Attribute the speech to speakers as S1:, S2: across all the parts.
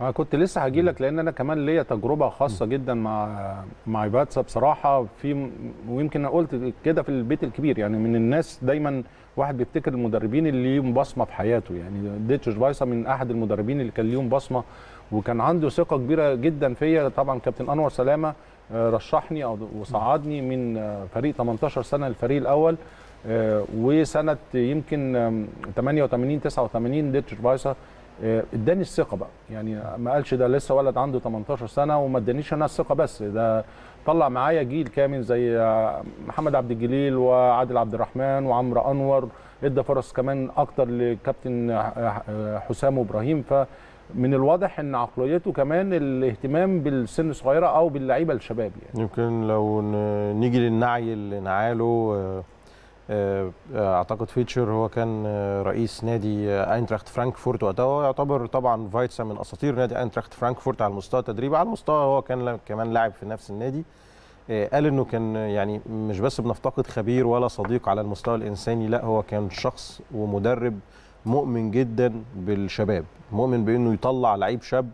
S1: انا كنت لسه هاجي لك لان انا كمان ليا تجربه خاصه جدا مع مع ايباتسا بصراحه في ويمكن انا قلت كده في البيت الكبير يعني من الناس دايما واحد بيفتكر المدربين اللي ليهم بصمه في حياته يعني ديتش بايسا من احد المدربين اللي كان ليهم بصمه وكان عنده ثقه كبيره جدا فيا طبعا كابتن انور سلامه آه، رشحني او وصعدني من آه، فريق 18 سنه للفريق الاول آه، وسنه يمكن 88 89 ديتش بايسا آه، اداني الثقه بقى يعني ما قالش ده لسه ولد عنده 18 سنه وما ادانيش انا الثقه بس ده طلع معايا جيل كامل زي محمد عبد الجليل وعادل عبد الرحمن وعمرو انور ادى فرص كمان اكتر لكابتن حسام وابراهيم فمن الواضح ان عقليته كمان الاهتمام بالسن الصغيره او باللعيبه الشباب
S2: يعني يمكن لو نيجي للنعي اللي نعاله آه، آه، آه، اعتقد فيتشر هو كان آه، رئيس نادي اينتراخت فرانكفورت وقتها هو يعتبر طبعا فايتسا من اساطير نادي اينتراخت فرانكفورت على المستوى التدريبي على المستوى هو كان كمان لاعب في نفس النادي قال انه كان يعني مش بس بنفتقد خبير ولا صديق على المستوى الانساني لا هو كان شخص ومدرب مؤمن جدا بالشباب مؤمن بانه يطلع لعيب شاب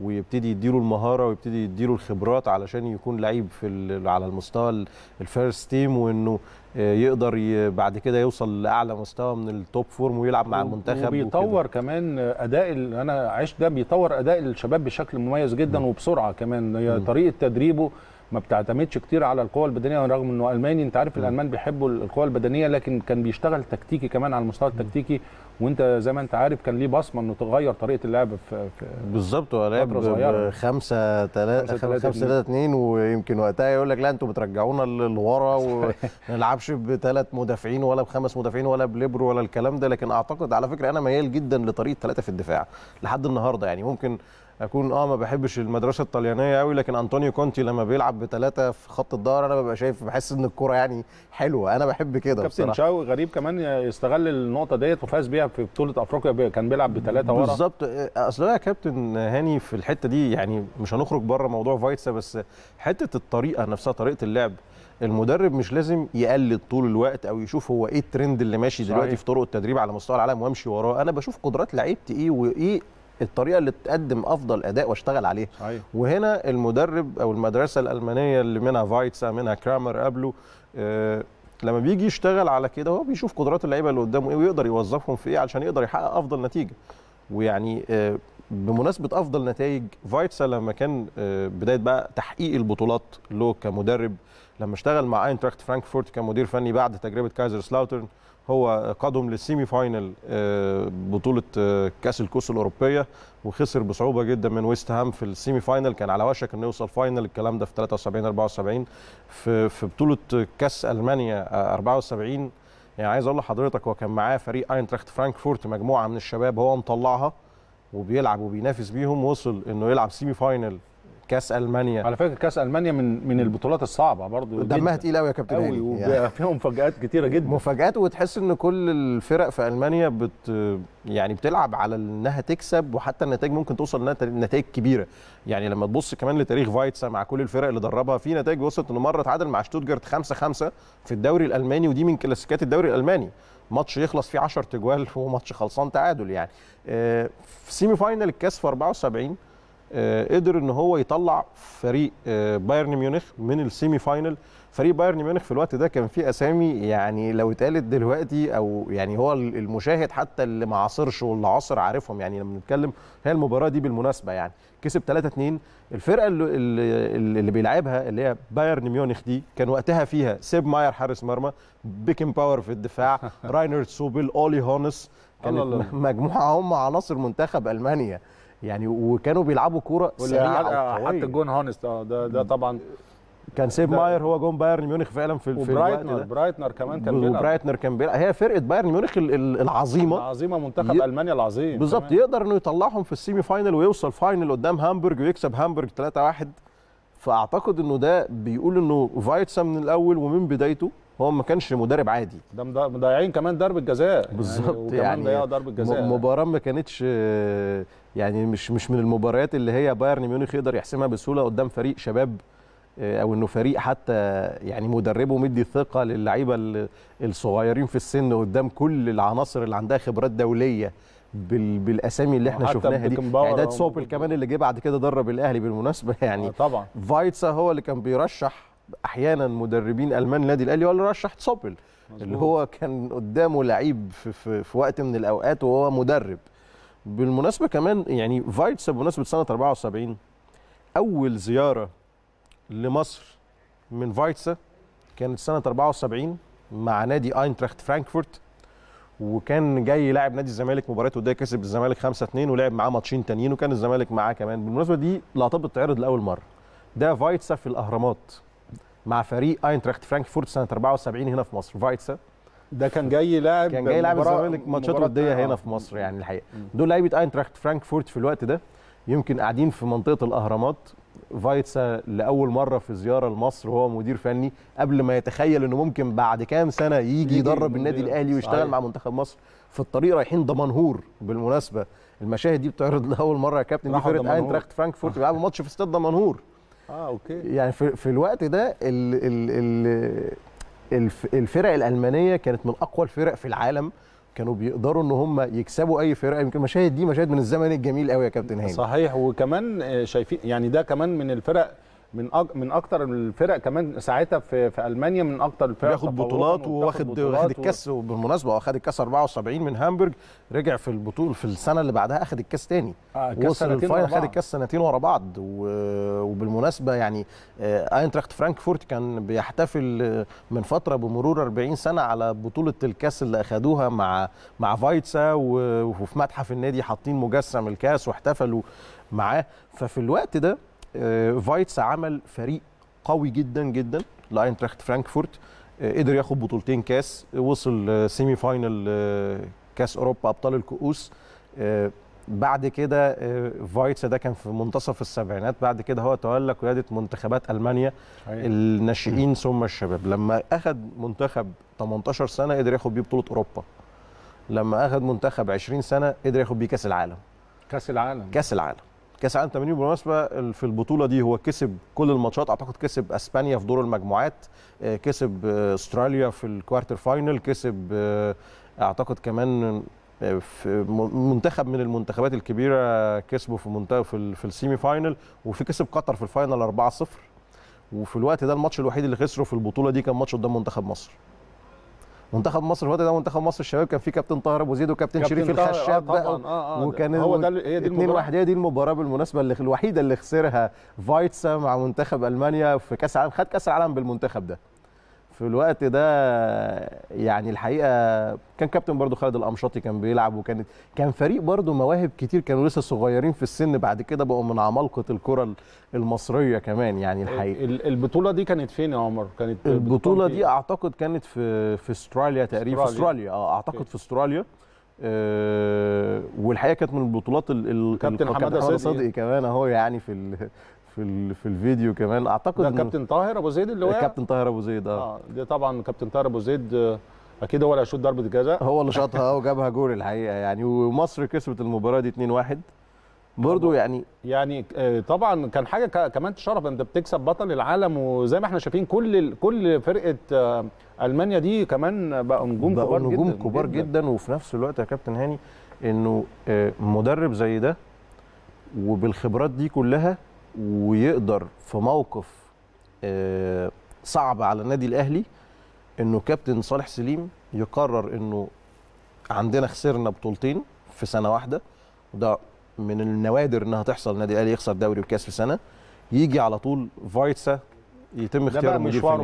S2: ويبتدي يديله المهاره ويبتدي يديله الخبرات علشان يكون لعيب في على المستوى الفيرست تيم وانه آه، يقدر بعد كده يوصل لاعلى مستوى
S1: من التوب فورم ويلعب مع المنتخب وبيطور كمان اداء انا عشت ده بيطور اداء الشباب بشكل مميز جدا م. وبسرعه كمان هي طريقه تدريبه ما بتعتمدش كتير على القوه البدنيه رغم انه الماني انت عارف الالمان بيحبوا القوه البدنيه لكن كان بيشتغل تكتيكي كمان على المستوى التكتيكي وانت زي ما انت عارف كان ليه بصمه انه تغير طريقه اللعب في, بالظبط هو لعب
S2: 5 3 5 3 2 ويمكن وقتها يقول لك لا انتوا بترجعونا لورا وما نلعبش بثلاث مدافعين ولا بخمس مدافعين ولا بليبرو ولا الكلام ده لكن اعتقد على فكره انا ميال جدا لطريقه ثلاثه في الدفاع لحد النهارده يعني ممكن اكون اه ما بحبش المدرسه الطليانيه قوي لكن انطونيو كونتي لما بيلعب بثلاثه في خط الدار انا
S1: ببقى شايف بحس ان الكوره يعني
S2: حلوه انا بحب كده كابتن
S1: شاو غريب كمان يستغل النقطه ديت وفاز بيها في بطوله افريقيا كان بيلعب بثلاثه ورا بالظبط
S2: اصل يا كابتن هاني في الحته دي يعني مش هنخرج بره موضوع فايتسا بس حته الطريقه نفسها طريقه اللعب المدرب مش لازم يقلد طول الوقت او يشوف هو ايه الترند اللي ماشي دلوقتي صحيح. في طرق التدريب على مستوى العالم وامشي وراه انا بشوف قدرات لعيبتي ايه وايه الطريقه اللي تقدم افضل اداء واشتغل عليها أيوه. وهنا المدرب او المدرسه الالمانيه اللي منها فايتسا منها كرامر قبله آه لما بيجي يشتغل على كده هو بيشوف قدرات اللعيبه اللي قدامه ايه ويقدر يوظفهم في ايه علشان يقدر يحقق افضل نتيجه ويعني آه بمناسبه افضل نتائج فايتسا لما كان آه بدايه بقى تحقيق البطولات له كمدرب لما اشتغل مع اينتراخت فرانكفورت كمدير فني بعد تجربه كايزر سلاوترن هو قادهم للسيمي فاينل آه، بطوله آه، كاس الكوس الاوروبيه وخسر بصعوبه جدا من ويست هام في السيمي فاينل كان على وشك انه يوصل فاينل الكلام ده في 73 74 في في بطوله آه، كاس المانيا 74 يعني عايز اقول لحضرتك هو كان معاه فريق اينتراخت فرانكفورت مجموعه من الشباب هو مطلعها وبيلعب وبينافس بيهم وصل انه يلعب سيمي فاينل كاس المانيا على فكره كاس المانيا من من البطولات الصعبه برضو دمها تقيل قوي يا كابتن قوي يعني. فيها مفاجات كتيره جدا مفاجات وتحس ان كل الفرق في المانيا بت يعني بتلعب على انها تكسب وحتى النتائج ممكن توصل انها نتائج كبيره يعني لما تبص كمان لتاريخ فايتسا مع كل الفرق اللي دربها في نتائج وصلت انه مره اتعادل مع شتوتجارت 5 5 في الدوري الالماني ودي من كلاسيكيات الدوري الالماني ماتش يخلص فيه 10 تجوال وماتش خلصان تعادل يعني آه، في سيمي فاينل الكاس في 74 آه، قدر ان هو يطلع فريق آه، بايرن ميونخ من السيمي فاينل فريق بايرن ميونخ في الوقت ده كان فيه اسامي يعني لو اتقالت دلوقتي او يعني هو المشاهد حتى اللي ما عاصرش واللي عاصر عارفهم يعني لما بنتكلم هي المباراه دي بالمناسبه يعني كسب 3 2 الفرقه اللي, اللي بيلعبها اللي هي بايرن ميونخ دي كان وقتها فيها سيب ماير حارس مرمى بيكن باور في الدفاع راينر سوبل اولي هونس كانت مجموعه هم عناصر منتخب المانيا يعني وكانوا بيلعبوا كوره سريعه حتى الجون
S1: هانست اه ده ده طبعا
S2: كان سيب ماير هو جون بايرن ميونخ فعلا في وبرايتنر
S1: برايتنر كمان كان بيلعب برايتنر
S2: كان بيلعب هي فرقه بايرن ميونخ العظيمه العظيمه
S1: منتخب ي... المانيا العظيم
S2: بالظبط يقدر انه يطلعهم في السيمي فاينل ويوصل فاينل قدام هامبورج ويكسب هامبورج 3-1 فاعتقد انه ده بيقول انه فايتسا من الاول ومن بدايته هو ما كانش مدرب عادي
S1: ده مضيعين كمان ضربه جزاء يعني
S2: بالظبط يعني, يعني ضربه جزاء مباراه ما كانتش يعني مش مش من المباريات اللي هي بايرن ميونخ يقدر يحسمها بسهوله قدام فريق شباب آه، او انه فريق حتى يعني مدربه مدي ثقه للعيبه الصغيرين في السن قدام كل العناصر اللي عندها خبرات دوليه بالاسامي اللي احنا شفناها دي اعداد يعني سوبل كمان اللي جه بعد كده درب الاهلي بالمناسبه يعني آه، طبعا فايتسا هو اللي كان بيرشح احيانا مدربين المان نادي الاهلي هو اللي رشح تصبل اللي هو كان قدامه لعيب في, في, في وقت من الاوقات وهو مدرب بالمناسبه كمان يعني فايتس بمناسبه سنه 74 اول زياره لمصر من فايتسا كانت سنه 74 مع نادي اينتراخت فرانكفورت وكان جاي لاعب نادي الزمالك مباراه وديه كسب الزمالك 5 2 ولعب معاه ماتشين تانيين وكان الزمالك معاه كمان بالمناسبه دي لقطات بتتعرض لاول مره ده فايتسا في الاهرامات مع فريق اينتراخت فرانكفورت سنه 74 هنا في مصر فايتسا ده كان جاي لاعب كان جاي لاعب الزمالك ماتشات وديه هنا آه. في مصر يعني الحقيقه دول لعيبه اينتراخت فرانكفورت في الوقت ده يمكن قاعدين في منطقه الاهرامات فايتسا لاول مره في زياره لمصر وهو مدير فني قبل ما يتخيل انه ممكن بعد كام سنه يجي يدرب النادي الاهلي ويشتغل مع منتخب مصر في الطريق رايحين دمنهور بالمناسبه المشاهد دي بتعرض لاول مره يا كابتن دي فرقه اينتراخت فرانكفورت بيلعبوا ماتش في استاد دمنهور اه اوكي يعني في, في الوقت ده ال ال ال الفرق الالمانيه كانت من اقوى الفرق في العالم
S1: كانوا بيقدروا ان هم يكسبوا اي فرقه يمكن مشاهد دي مشاهد من الزمن الجميل قوي يا كابتن هاني صحيح وكمان شايفين يعني ده كمان من الفرق من أج... من اكتر الفرق كمان ساعتها في في المانيا من اكتر الفرق بياخد بطولات وواخد واخد الكاس
S2: و... وبالمناسبه هو خد الكاس 74 من هامبورج رجع في البطوله في السنه اللي بعدها اخد الكاس تاني آه وصل الفاينل خد الكاس سنتين ورا بعض و... وبالمناسبه يعني آه اينتراخت فرانكفورت كان بيحتفل من فتره بمرور 40 سنه على بطوله الكاس اللي اخدوها مع مع فايتسا و... وفي متحف النادي حاطين مجسم الكاس واحتفلوا معاه ففي الوقت ده آه، فايتس عمل فريق قوي جدا جدا لاينتراخت فرانكفورت آه، قدر ياخد بطولتين كاس وصل سيمي آه، فاينل كاس اوروبا ابطال الكؤوس بعد كده فايتس ده كان في منتصف السبعينات بعد كده هو تولى قياده منتخبات المانيا الناشئين ثم الشباب لما اخذ منتخب 18 سنه قدر ياخد بيه بطوله اوروبا لما اخذ منتخب 20 سنه قدر ياخد بيه كاس العالم كاس العالم كاس العالم كاس عالم 80 بالمناسبه في البطوله دي هو كسب كل الماتشات اعتقد كسب اسبانيا في دور المجموعات آه، كسب آه، استراليا في الكوارتر فاينل كسب آه، اعتقد كمان في منتخب من المنتخبات الكبيره كسبه في منتخب في السيمي فاينل وفي كسب قطر في الفاينل 4-0 وفي الوقت ده الماتش الوحيد اللي خسره في البطوله دي كان ماتش قدام منتخب مصر منتخب مصر الوقت ده منتخب مصر الشباب كان فيه كابتن طاهر ابو زيد وكابتن شريف آه، الخشاب بقى آه آه وكان هو ده هي دي المباراه دي المباراه بالمناسبه اللي الوحيده اللي خسرها فايتسا مع منتخب المانيا في كاس العالم خد كاس العالم بالمنتخب ده في الوقت ده يعني الحقيقه كان كابتن برضو خالد الامشاطي كان بيلعب وكانت كان فريق برضو مواهب كتير كانوا لسه صغيرين في السن بعد كده بقوا من عمالقه الكره المصريه كمان يعني الحقيقه البطوله دي كانت فين يا عمر كانت البطوله دي اعتقد كانت في في استراليا تقريبا في استراليا اه اعتقد في استراليا آه، والحقيقه كانت من البطولات الكابتن حماده صدقي صدقي كمان اهو يعني في ال في ال في الفيديو كمان اعتقد ده كابتن طاهر ابو زيد اللي هو كابتن طاهر ابو زيد اه, آه ده طبعا كابتن طاهر ابو زيد آه، اكيد هو اللي هيشوط ضربه الجزاء هو اللي شاطها
S1: وجابها جول الحقيقه يعني ومصر كسبت المباراه دي 2-1 برضو يعني يعني آه، طبعا كان حاجه كمان تشرف انت بتكسب بطل العالم وزي ما احنا شايفين كل كل فرقه آه، المانيا دي كمان بقوا نجوم بقى كبار نجوم جدا كبار جدا, جداً وفي
S2: نفس الوقت يا كابتن هاني انه آه، مدرب زي ده وبالخبرات دي كلها ويقدر في موقف صعب على النادي الاهلي انه كابتن صالح سليم يقرر انه عندنا خسرنا بطولتين في سنه واحده وده من النوادر انها تحصل النادي الاهلي يخسر دوري وكاس في سنه يجي على طول فايتسا يتم اختياره المدير